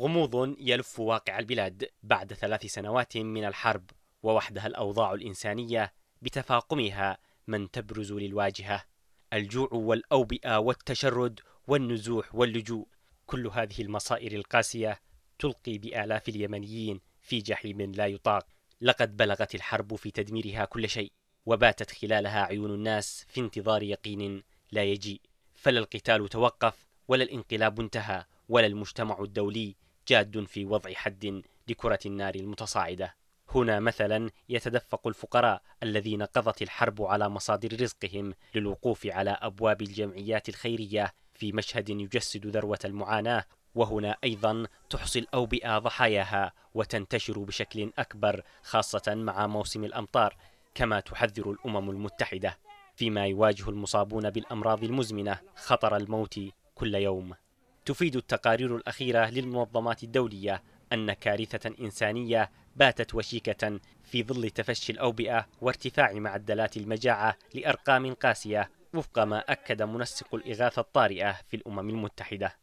غموض يلف واقع البلاد بعد ثلاث سنوات من الحرب ووحدها الاوضاع الانسانيه بتفاقمها من تبرز للواجهه الجوع والاوبئه والتشرد والنزوح واللجوء كل هذه المصائر القاسيه تلقي بالاف اليمنيين في جحيم لا يطاق لقد بلغت الحرب في تدميرها كل شيء وباتت خلالها عيون الناس في انتظار يقين لا يجيء فلا القتال توقف ولا الانقلاب انتهى ولا المجتمع الدولي جاد في وضع حد لكرة النار المتصاعدة هنا مثلا يتدفق الفقراء الذين قضت الحرب على مصادر رزقهم للوقوف على ابواب الجمعيات الخيريه في مشهد يجسد ذروه المعاناه وهنا ايضا تحصي الاوبئه ضحاياها وتنتشر بشكل اكبر خاصه مع موسم الامطار كما تحذر الامم المتحده فيما يواجه المصابون بالامراض المزمنه خطر الموت كل يوم تفيد التقارير الأخيرة للمنظمات الدولية أن كارثة إنسانية باتت وشيكة في ظل تفشي الأوبئة وارتفاع معدلات المجاعة لأرقام قاسية وفق ما أكد منسق الإغاثة الطارئة في الأمم المتحدة.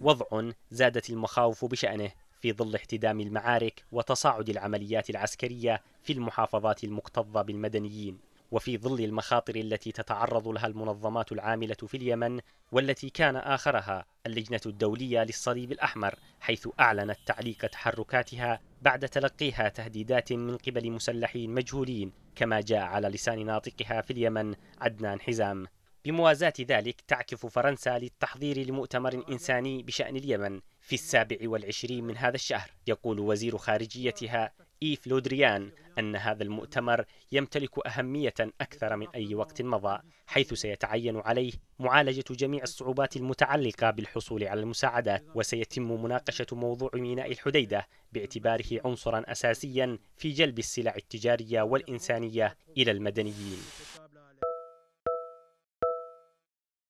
وضع زادت المخاوف بشأنه في ظل احتدام المعارك وتصاعد العمليات العسكرية في المحافظات المكتظة بالمدنيين. وفي ظل المخاطر التي تتعرض لها المنظمات العاملة في اليمن والتي كان آخرها اللجنة الدولية للصليب الأحمر حيث أعلنت تعليق تحركاتها بعد تلقيها تهديدات من قبل مسلحين مجهولين كما جاء على لسان ناطقها في اليمن عدنان حزام بموازاة ذلك تعكف فرنسا للتحضير لمؤتمر إنساني بشأن اليمن في السابع والعشرين من هذا الشهر يقول وزير خارجيتها إيف لودريان أن هذا المؤتمر يمتلك أهمية أكثر من أي وقت مضى، حيث سيتعين عليه معالجة جميع الصعوبات المتعلقة بالحصول على المساعدات، وسيتم مناقشة موضوع ميناء الحديدة باعتباره عنصرا أساسيا في جلب السلع التجارية والإنسانية إلى المدنيين.